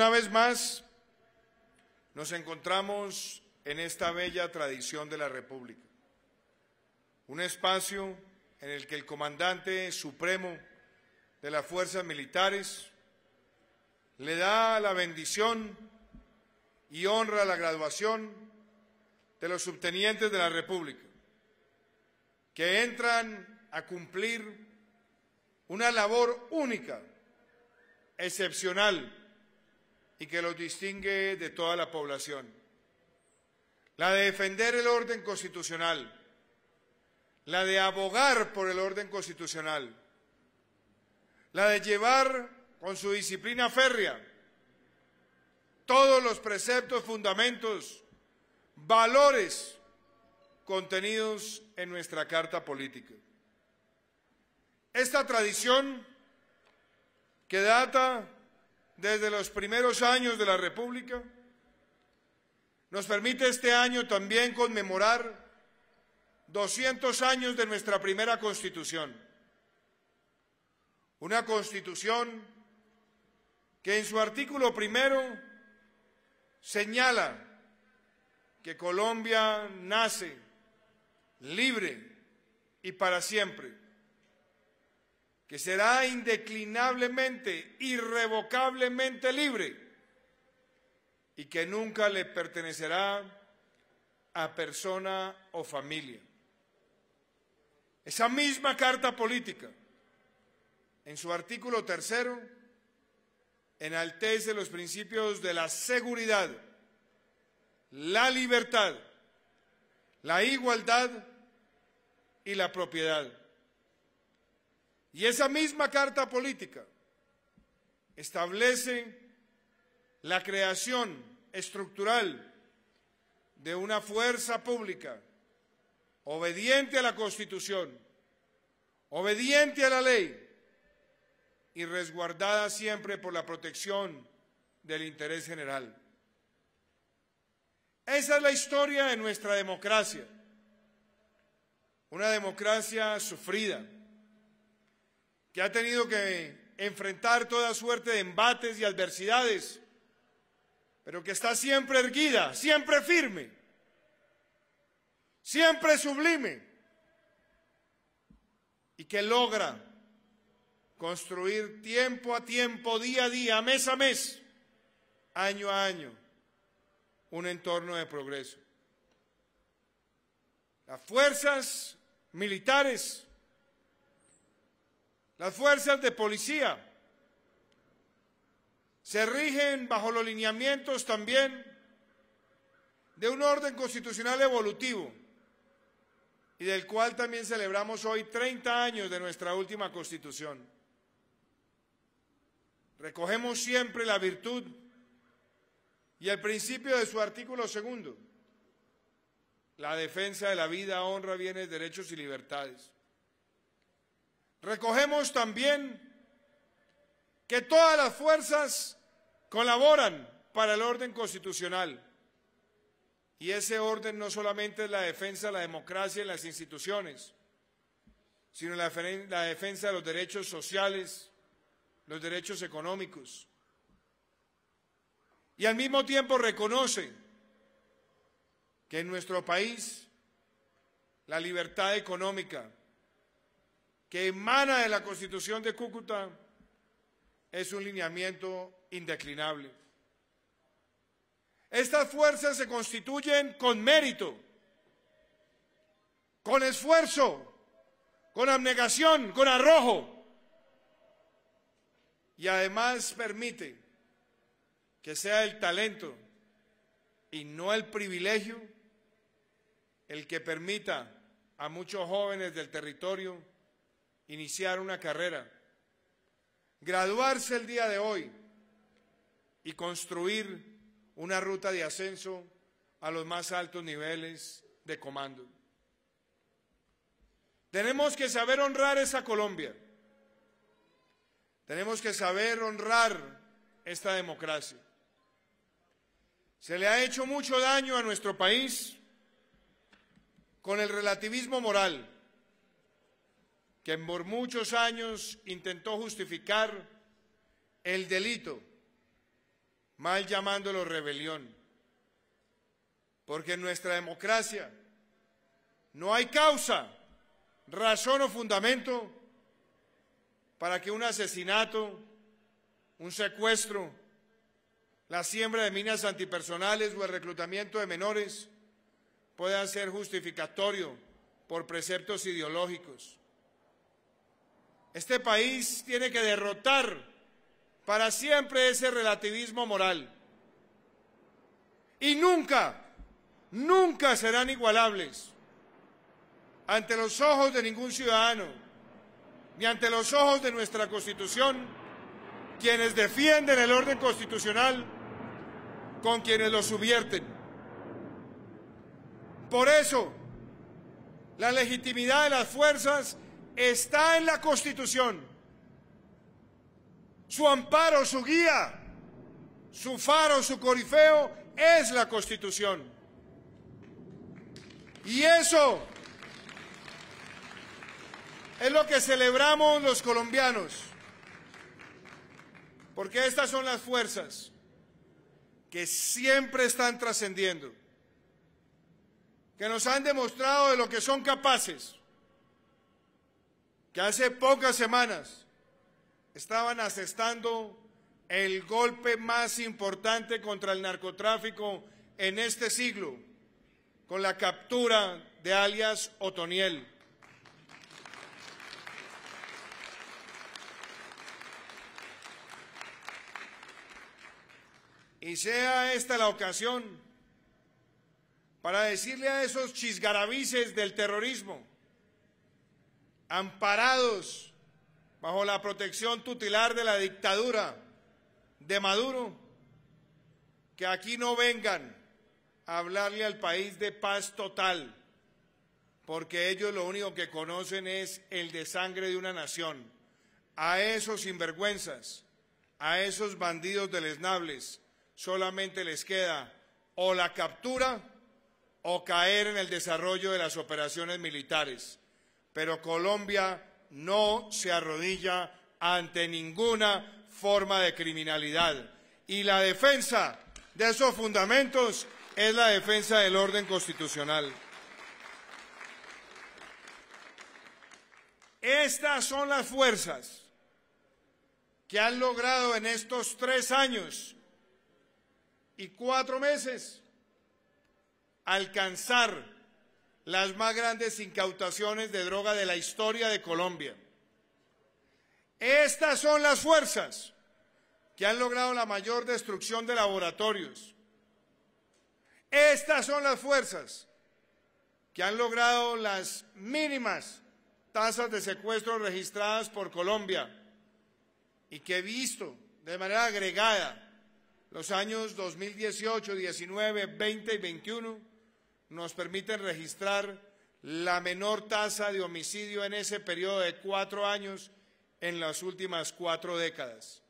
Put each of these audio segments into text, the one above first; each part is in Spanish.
Una vez más, nos encontramos en esta bella tradición de la República, un espacio en el que el comandante supremo de las fuerzas militares le da la bendición y honra la graduación de los subtenientes de la República, que entran a cumplir una labor única, excepcional, y que los distingue de toda la población. La de defender el orden constitucional, la de abogar por el orden constitucional, la de llevar con su disciplina férrea todos los preceptos, fundamentos, valores contenidos en nuestra carta política. Esta tradición que data desde los primeros años de la República, nos permite este año también conmemorar 200 años de nuestra primera Constitución. Una Constitución que en su artículo primero señala que Colombia nace libre y para siempre que será indeclinablemente, irrevocablemente libre y que nunca le pertenecerá a persona o familia. Esa misma carta política, en su artículo tercero, enaltece los principios de la seguridad, la libertad, la igualdad y la propiedad. Y esa misma carta política establece la creación estructural de una fuerza pública obediente a la Constitución, obediente a la ley y resguardada siempre por la protección del interés general. Esa es la historia de nuestra democracia, una democracia sufrida, que ha tenido que enfrentar toda suerte de embates y adversidades, pero que está siempre erguida, siempre firme, siempre sublime, y que logra construir tiempo a tiempo, día a día, mes a mes, año a año, un entorno de progreso. Las fuerzas militares las fuerzas de policía se rigen bajo los lineamientos también de un orden constitucional evolutivo y del cual también celebramos hoy 30 años de nuestra última constitución. Recogemos siempre la virtud y el principio de su artículo segundo, la defensa de la vida, honra, bienes, derechos y libertades. Recogemos también que todas las fuerzas colaboran para el orden constitucional. Y ese orden no solamente es la defensa de la democracia y las instituciones, sino la, defensa de los derechos sociales, los derechos económicos. Y al mismo tiempo reconoce que en nuestro país la libertad económica, que emana de la Constitución de Cúcuta es un lineamiento indeclinable. Estas fuerzas se constituyen con mérito, con esfuerzo, con abnegación, con arrojo y además permite que sea el talento y no el privilegio el que permita a muchos jóvenes del territorio iniciar una carrera, graduarse el día de hoy y construir una ruta de ascenso a los más altos niveles de comando. Tenemos que saber honrar esa Colombia. Tenemos que saber honrar esta democracia. Se le ha hecho mucho daño a nuestro país con el relativismo moral que por muchos años intentó justificar el delito, mal llamándolo rebelión, porque en nuestra democracia no hay causa, razón o fundamento para que un asesinato, un secuestro, la siembra de minas antipersonales o el reclutamiento de menores puedan ser justificatorio por preceptos ideológicos. Este país tiene que derrotar para siempre ese relativismo moral. Y nunca, nunca serán igualables ante los ojos de ningún ciudadano, ni ante los ojos de nuestra Constitución, quienes defienden el orden constitucional con quienes lo subvierten. Por eso, la legitimidad de las fuerzas está en la Constitución. Su amparo, su guía, su faro, su corifeo es la Constitución. Y eso es lo que celebramos los colombianos, porque estas son las fuerzas que siempre están trascendiendo, que nos han demostrado de lo que son capaces que hace pocas semanas estaban asestando el golpe más importante contra el narcotráfico en este siglo, con la captura de alias Otoniel. Y sea esta la ocasión para decirle a esos chisgarabices del terrorismo amparados bajo la protección tutelar de la dictadura de Maduro, que aquí no vengan a hablarle al país de paz total, porque ellos lo único que conocen es el de sangre de una nación. A esos sinvergüenzas, a esos bandidos lesnables, solamente les queda o la captura o caer en el desarrollo de las operaciones militares pero Colombia no se arrodilla ante ninguna forma de criminalidad. Y la defensa de esos fundamentos es la defensa del orden constitucional. Estas son las fuerzas que han logrado en estos tres años y cuatro meses alcanzar las más grandes incautaciones de droga de la historia de Colombia. Estas son las fuerzas que han logrado la mayor destrucción de laboratorios. Estas son las fuerzas que han logrado las mínimas tasas de secuestro registradas por Colombia y que he visto de manera agregada los años 2018, 19, 20 y 21 nos permiten registrar la menor tasa de homicidio en ese periodo de cuatro años en las últimas cuatro décadas.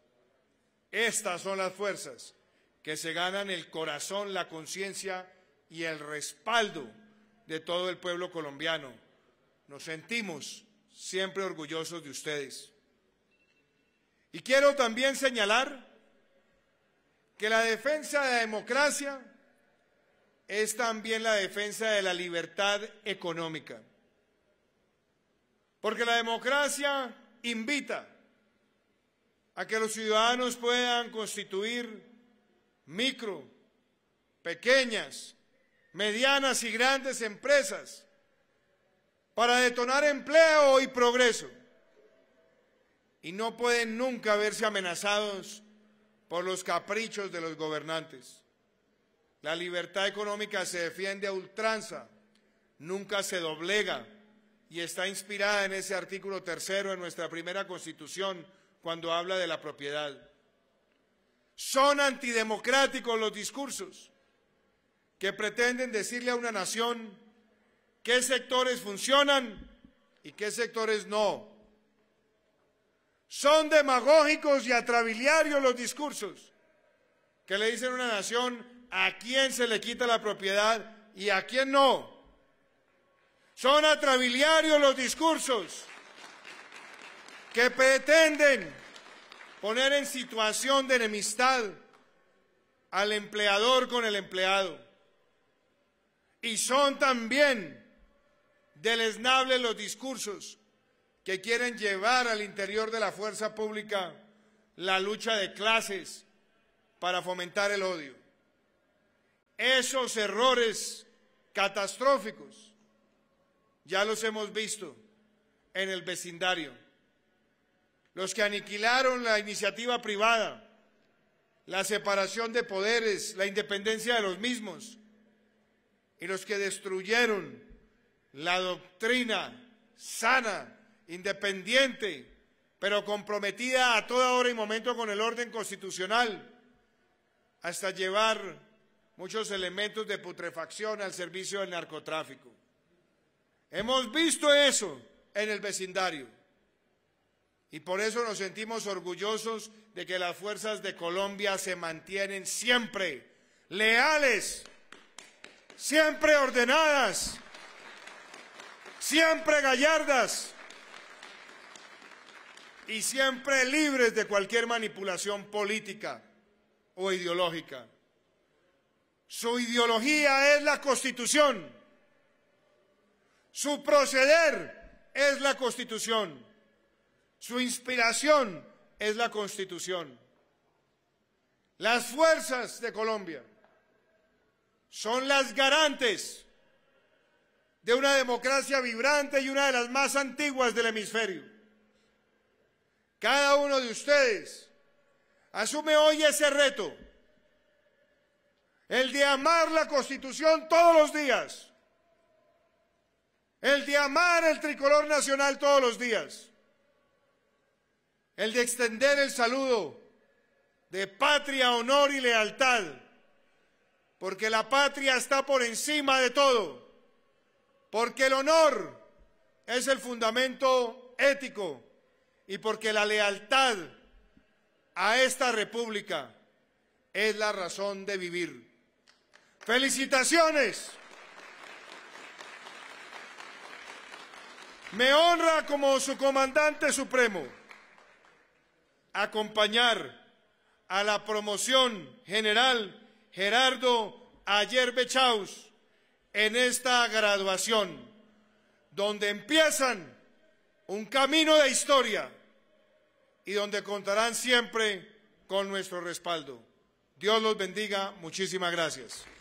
Estas son las fuerzas que se ganan el corazón, la conciencia y el respaldo de todo el pueblo colombiano. Nos sentimos siempre orgullosos de ustedes. Y quiero también señalar que la defensa de la democracia es también la defensa de la libertad económica. Porque la democracia invita a que los ciudadanos puedan constituir micro, pequeñas, medianas y grandes empresas para detonar empleo y progreso. Y no pueden nunca verse amenazados por los caprichos de los gobernantes. La libertad económica se defiende a ultranza, nunca se doblega y está inspirada en ese artículo tercero de nuestra primera constitución cuando habla de la propiedad. Son antidemocráticos los discursos que pretenden decirle a una nación qué sectores funcionan y qué sectores no. Son demagógicos y atrabiliarios los discursos que le dicen a una nación a quién se le quita la propiedad y a quién no. Son atrabiliarios los discursos que pretenden poner en situación de enemistad al empleador con el empleado. Y son también deleznables los discursos que quieren llevar al interior de la fuerza pública la lucha de clases para fomentar el odio. Esos errores catastróficos ya los hemos visto en el vecindario. Los que aniquilaron la iniciativa privada, la separación de poderes, la independencia de los mismos y los que destruyeron la doctrina sana, independiente, pero comprometida a toda hora y momento con el orden constitucional, hasta llevar muchos elementos de putrefacción al servicio del narcotráfico. Hemos visto eso en el vecindario y por eso nos sentimos orgullosos de que las fuerzas de Colombia se mantienen siempre leales, siempre ordenadas, siempre gallardas y siempre libres de cualquier manipulación política o ideológica. Su ideología es la Constitución. Su proceder es la Constitución. Su inspiración es la Constitución. Las fuerzas de Colombia son las garantes de una democracia vibrante y una de las más antiguas del hemisferio. Cada uno de ustedes asume hoy ese reto el de amar la Constitución todos los días, el de amar el tricolor nacional todos los días, el de extender el saludo de patria, honor y lealtad, porque la patria está por encima de todo, porque el honor es el fundamento ético y porque la lealtad a esta república es la razón de vivir. Felicitaciones. Me honra como su comandante supremo acompañar a la promoción general Gerardo Ayerbe Chaus en esta graduación, donde empiezan un camino de historia y donde contarán siempre con nuestro respaldo. Dios los bendiga. Muchísimas gracias.